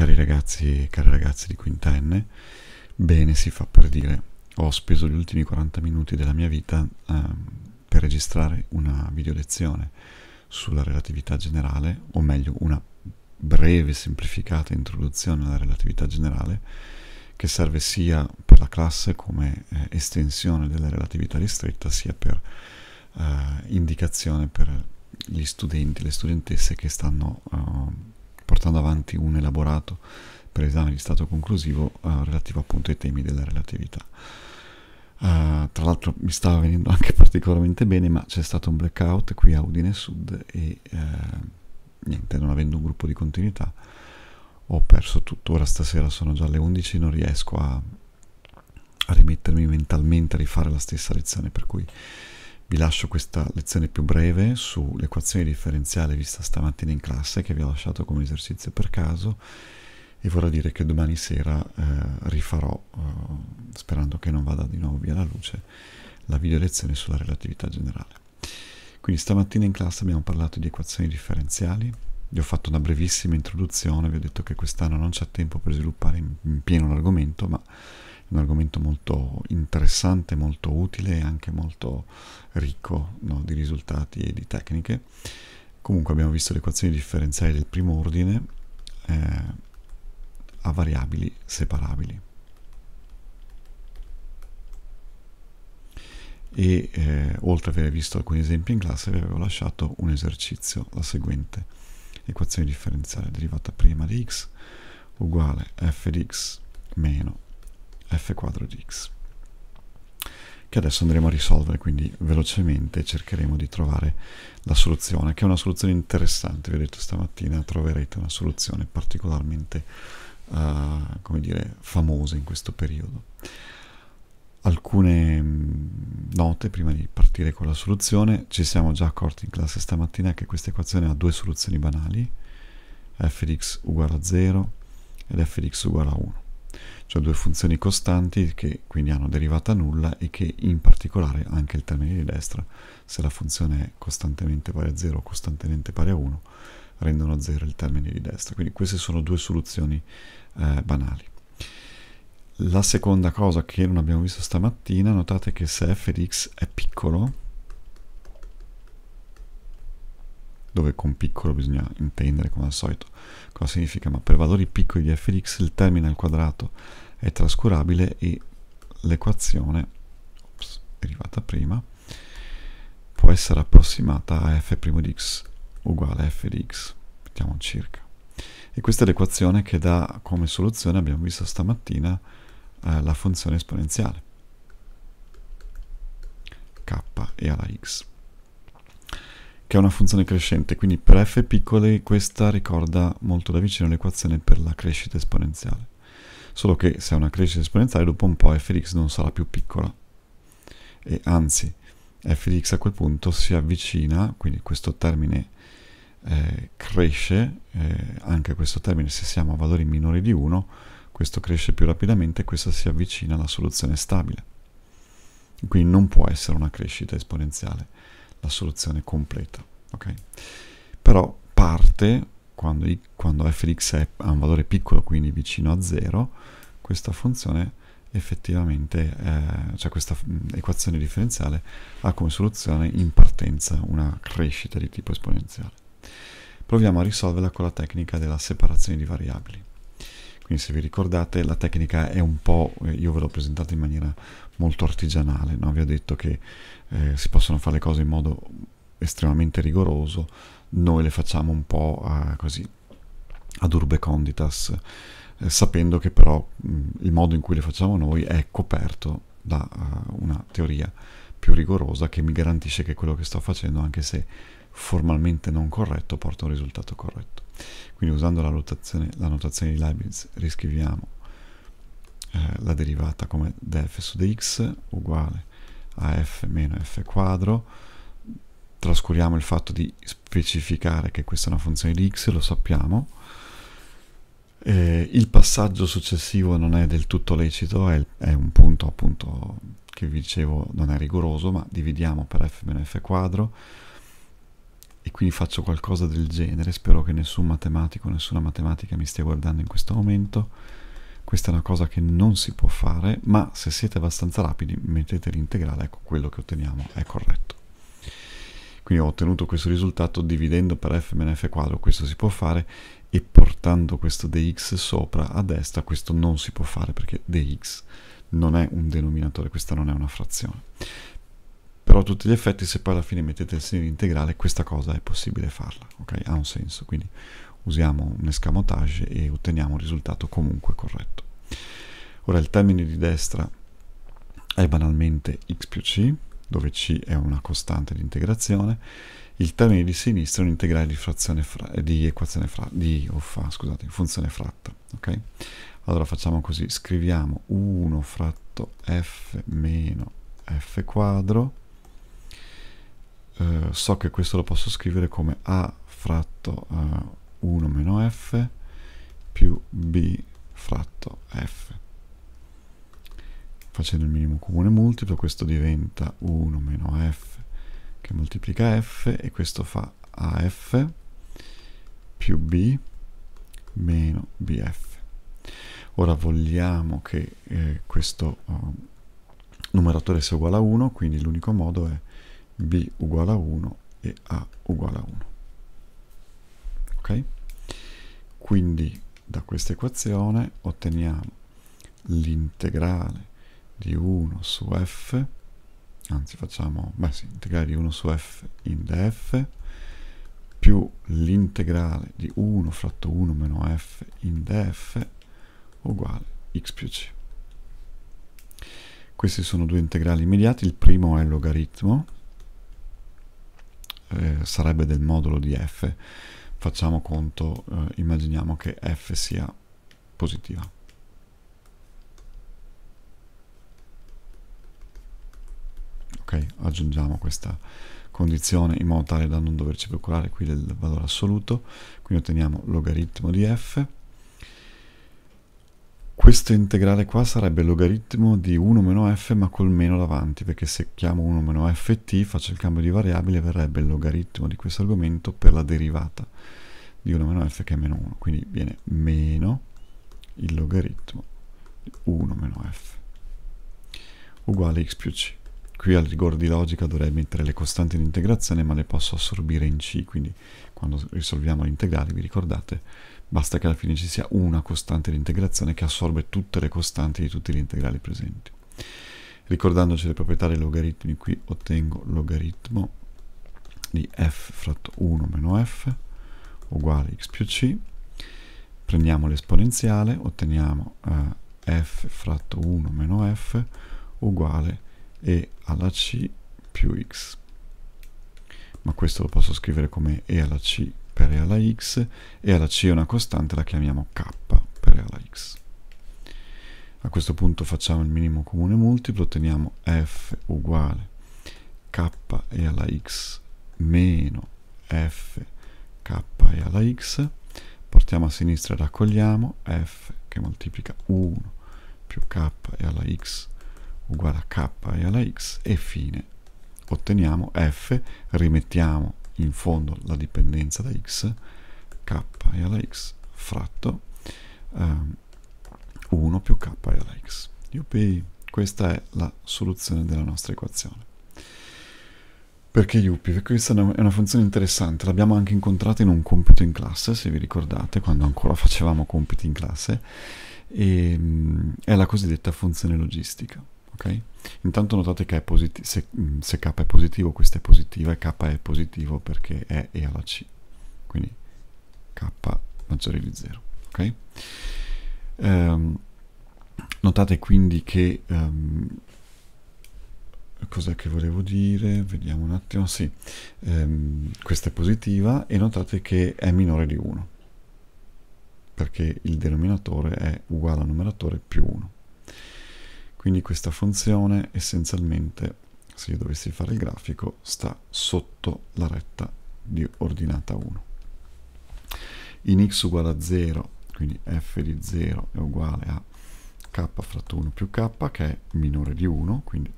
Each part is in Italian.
cari ragazzi e cari ragazze di quintenne, bene si fa per dire, ho speso gli ultimi 40 minuti della mia vita eh, per registrare una video lezione sulla relatività generale, o meglio una breve semplificata introduzione alla relatività generale, che serve sia per la classe come eh, estensione della relatività ristretta, sia per eh, indicazione per gli studenti, le studentesse che stanno... Eh, portando avanti un elaborato per esame di stato conclusivo eh, relativo appunto ai temi della relatività. Uh, tra l'altro mi stava venendo anche particolarmente bene, ma c'è stato un blackout qui a Udine Sud e uh, niente, non avendo un gruppo di continuità ho perso tutto. Ora stasera sono già le 11, non riesco a, a rimettermi mentalmente a rifare la stessa lezione, per cui vi lascio questa lezione più breve sull'equazione differenziale vista stamattina in classe che vi ho lasciato come esercizio per caso e vorrà dire che domani sera eh, rifarò, eh, sperando che non vada di nuovo via la luce, la video lezione sulla relatività generale. Quindi stamattina in classe abbiamo parlato di equazioni differenziali, vi ho fatto una brevissima introduzione, vi ho detto che quest'anno non c'è tempo per sviluppare in, in pieno l'argomento, ma un argomento molto interessante, molto utile e anche molto ricco no, di risultati e di tecniche. Comunque abbiamo visto le equazioni differenziali del primo ordine eh, a variabili separabili. e eh, oltre a aver visto alcuni esempi in classe vi avevo lasciato un esercizio, la seguente equazione differenziale derivata prima di x uguale f di x meno f quadro di x che adesso andremo a risolvere quindi velocemente cercheremo di trovare la soluzione che è una soluzione interessante vi ho detto stamattina troverete una soluzione particolarmente uh, come dire famosa in questo periodo alcune mm, note prima di partire con la soluzione ci siamo già accorti in classe stamattina che questa equazione ha due soluzioni banali f di x uguale a 0 ed f di x uguale a 1 cioè due funzioni costanti che quindi hanno derivata nulla e che in particolare anche il termine di destra, se la funzione è costantemente pari a 0 o costantemente pari a 1, rendono 0 il termine di destra. Quindi queste sono due soluzioni eh, banali. La seconda cosa che non abbiamo visto stamattina, notate che se f di x è piccolo, dove con piccolo bisogna intendere come al solito cosa significa, ma per valori piccoli di f di x il termine al quadrato è trascurabile e l'equazione derivata prima può essere approssimata a f' di x uguale a f di x, mettiamo circa. E questa è l'equazione che dà come soluzione, abbiamo visto stamattina, eh, la funzione esponenziale k e alla x che è una funzione crescente, quindi per f piccoli questa ricorda molto da vicino l'equazione per la crescita esponenziale, solo che se è una crescita esponenziale dopo un po' f di x non sarà più piccola, e anzi f di x a quel punto si avvicina, quindi questo termine eh, cresce, eh, anche questo termine se siamo a valori minori di 1, questo cresce più rapidamente e questo si avvicina alla soluzione stabile. Quindi non può essere una crescita esponenziale la soluzione completa. Okay? Però parte quando, i, quando f di x ha un valore piccolo, quindi vicino a 0, questa funzione effettivamente, eh, cioè questa mm, equazione differenziale ha come soluzione in partenza una crescita di tipo esponenziale. Proviamo a risolverla con la tecnica della separazione di variabili. Quindi se vi ricordate la tecnica è un po', eh, io ve l'ho presentata in maniera molto artigianale, no? vi ho detto che eh, si possono fare le cose in modo estremamente rigoroso, noi le facciamo un po' a, così, ad urbe conditas, eh, sapendo che però mh, mm, il modo in cui le facciamo noi è coperto da uh, una teoria più rigorosa che mi garantisce che quello che sto facendo, anche se formalmente non corretto porta un risultato corretto. Quindi usando la, la notazione di Leibniz riscriviamo eh, la derivata come df su dx uguale a f meno f quadro, trascuriamo il fatto di specificare che questa è una funzione di x, lo sappiamo, eh, il passaggio successivo non è del tutto lecito, è, è, un punto appunto che vi dicevo non è rigoroso, ma dividiamo per f meno f quadro, e quindi faccio qualcosa del genere. Spero che nessun matematico, nessuna matematica mi stia guardando in questo momento. Questa è una cosa che non si può fare, ma se siete abbastanza rapidi mettete l'integrale, ecco quello che otteniamo è corretto. Quindi ho ottenuto questo risultato dividendo per f meno f quadro, questo si può fare, e portando questo dx sopra a destra, questo non si può fare perché dx non è un denominatore, questa non è una frazione però a tutti gli effetti se poi alla fine mettete il segno di integrale questa cosa è possibile farla, ok? Ha un senso, quindi usiamo un escamotage e otteniamo un risultato comunque corretto. Ora il termine di destra è banalmente x più c, dove c è una costante di integrazione, il termine di sinistra è un integrale di, fra, eh, di equazione fra, di, uffa, scusate, funzione fratta, ok? Allora facciamo così, scriviamo 1 fratto f meno f quadro eh, so che questo lo posso scrivere come a fratto eh, 1 meno f più b fratto f facendo il minimo comune multiplo questo diventa 1 meno f che moltiplica f e questo fa af più b meno bf ora vogliamo che eh, questo eh, numeratore sia uguale a 1 quindi l'unico modo è b uguale a 1 e a uguale a 1 ok quindi da questa equazione otteniamo l'integrale di 1 su f anzi facciamo beh sì, integrale di 1 su f in df più l'integrale di 1 fratto 1 meno f in df uguale x più c. Questi sono due integrali immediati, il primo è il logaritmo eh, sarebbe del modulo di f facciamo conto eh, immaginiamo che f sia positiva ok aggiungiamo questa condizione in modo tale da non doverci procurare qui del valore assoluto quindi otteniamo logaritmo di f questo integrale qua sarebbe il logaritmo di 1 meno f ma col meno davanti, perché se chiamo 1 meno t faccio il cambio di variabile, verrebbe il logaritmo di questo argomento per la derivata di 1 meno f che è meno 1. Quindi viene meno il logaritmo di 1 meno f uguale x più c. Qui al rigore di logica dovrei mettere le costanti di integrazione, ma le posso assorbire in C, quindi quando risolviamo l'integrale, vi ricordate, basta che alla fine ci sia una costante di integrazione che assorbe tutte le costanti di tutti gli integrali presenti. Ricordandoci le proprietà dei logaritmi, qui ottengo logaritmo di f fratto 1 meno f uguale x più c. Prendiamo l'esponenziale, otteniamo eh, f fratto 1 meno f uguale e alla c più x ma questo lo posso scrivere come e alla c per e alla x e alla c è una costante la chiamiamo k per e alla x a questo punto facciamo il minimo comune multiplo otteniamo f uguale k e alla x meno f k e alla x portiamo a sinistra e raccogliamo f che moltiplica 1 più k e alla x uguale a k e alla x e fine. Otteniamo f, rimettiamo in fondo la dipendenza da x, k e alla x fratto um, ehm, 1 più k e alla x. Yuppie, questa è la soluzione della nostra equazione. Perché Yuppie? Perché questa è una funzione interessante, l'abbiamo anche incontrata in un compito in classe, se vi ricordate, quando ancora facevamo compiti in classe, e, ehm, è la cosiddetta funzione logistica ok? Intanto notate che se, mm, se, k è positivo, questa è positiva e k è positivo perché è e alla c, quindi k maggiore di 0, ok? Um, notate quindi che... Um, cos'è che volevo dire? Vediamo un attimo, sì, um, questa è positiva e notate che è minore di 1 perché il denominatore è uguale al numeratore più 1 quindi questa funzione essenzialmente, se io dovessi fare il grafico, sta sotto la retta di ordinata 1. In x uguale a 0, quindi f di 0 è uguale a k fratto 1 più k che è minore di 1, quindi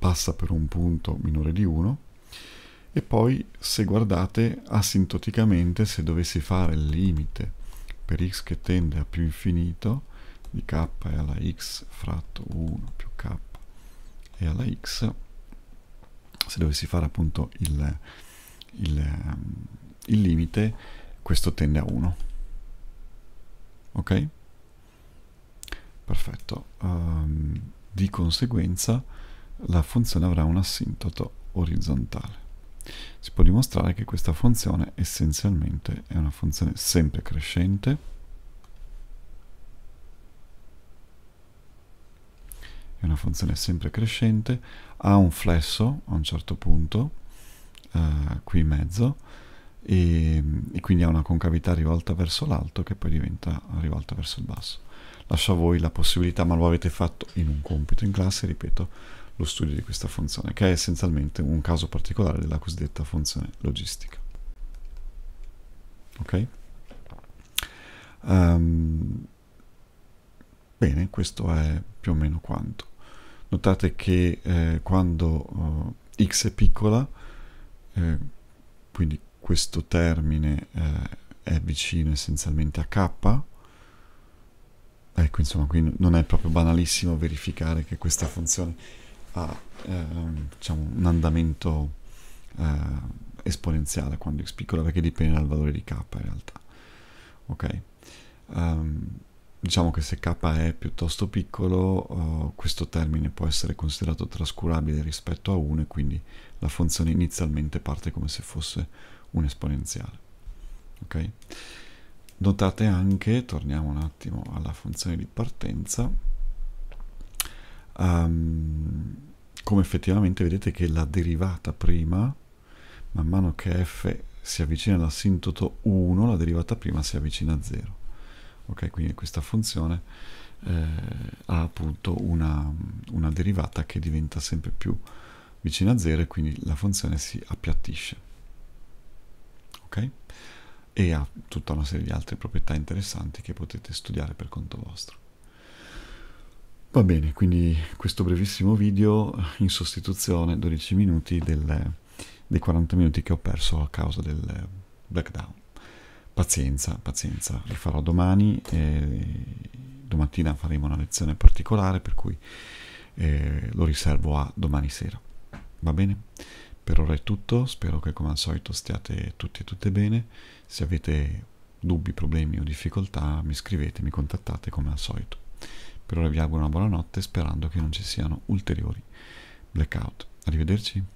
passa per un punto minore di 1 e poi se guardate asintoticamente se dovessi fare il limite per x che tende a più infinito di k è alla x fratto 1 più k è alla x se dovessi fare appunto il, il, ehm, il limite questo tende a 1 ok? perfetto um, di conseguenza la funzione avrà un assintoto orizzontale si può dimostrare che questa funzione essenzialmente è una funzione sempre crescente è una funzione sempre crescente, ha un flesso a un certo punto, eh, qui in mezzo, e, e, quindi ha una concavità rivolta verso l'alto che poi diventa rivolta verso il basso. Lascio a voi la possibilità, ma lo avete fatto in un compito in classe, ripeto, lo studio di questa funzione, che è essenzialmente un caso particolare della cosiddetta funzione logistica. Ok? Um, bene, questo è più o meno quanto notate che eh, quando eh, x è piccola eh, quindi questo termine eh, è vicino essenzialmente a k ecco insomma qui non è proprio banalissimo verificare che questa funzione ha ehm, diciamo, un andamento eh, esponenziale quando x piccola perché dipende dal valore di k in realtà ok um, diciamo che se k è piuttosto piccolo uh, questo termine può essere considerato trascurabile rispetto a 1 e quindi la funzione inizialmente parte come se fosse un esponenziale. Okay? Notate anche, torniamo un attimo alla funzione di partenza, um, come effettivamente vedete che la derivata prima, man mano che f si avvicina all'assintoto 1, la derivata prima si avvicina a 0 ok quindi questa funzione eh, ha appunto una, una derivata che diventa sempre più vicina a 0 e quindi la funzione si appiattisce ok e ha tutta una serie di altre proprietà interessanti che potete studiare per conto vostro Va bene, quindi questo brevissimo video in sostituzione, 12 minuti, delle, dei 40 minuti che ho perso a causa del eh, blackdown pazienza, pazienza, lo farò domani e domattina faremo una lezione particolare per cui eh, lo riservo a domani sera. Va bene? Per ora è tutto, spero che come al solito stiate tutti e tutte bene, se avete dubbi, problemi o difficoltà mi scrivete, mi contattate come al solito. Per ora vi auguro una buona notte sperando che non ci siano ulteriori blackout. Arrivederci.